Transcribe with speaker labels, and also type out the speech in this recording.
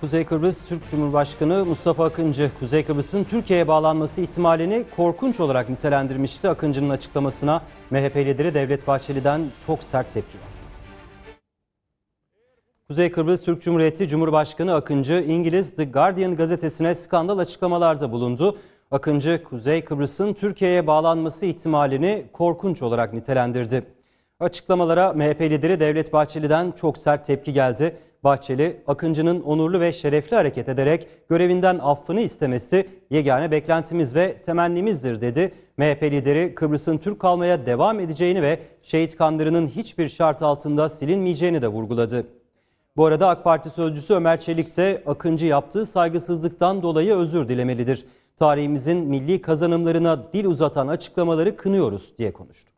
Speaker 1: Kuzey Kıbrıs Türk Cumhurbaşkanı Mustafa Akıncı, Kuzey Kıbrıs'ın Türkiye'ye bağlanması ihtimalini korkunç olarak nitelendirmişti. Akıncı'nın açıklamasına MHP lideri Devlet Bahçeli'den çok sert tepki var. Kuzey Kıbrıs Türk Cumhuriyeti Cumhurbaşkanı Akıncı, İngiliz The Guardian gazetesine skandal açıklamalarda bulundu. Akıncı, Kuzey Kıbrıs'ın Türkiye'ye bağlanması ihtimalini korkunç olarak nitelendirdi. Açıklamalara MHP lideri Devlet Bahçeli'den çok sert tepki geldi. Bahçeli, Akıncı'nın onurlu ve şerefli hareket ederek görevinden affını istemesi yegane beklentimiz ve temennimizdir dedi. MHP lideri Kıbrıs'ın Türk kalmaya devam edeceğini ve şehit kanlarının hiçbir şart altında silinmeyeceğini de vurguladı. Bu arada AK Parti sözcüsü Ömer Çelik de Akıncı yaptığı saygısızlıktan dolayı özür dilemelidir. Tarihimizin milli kazanımlarına dil uzatan açıklamaları kınıyoruz diye konuştu.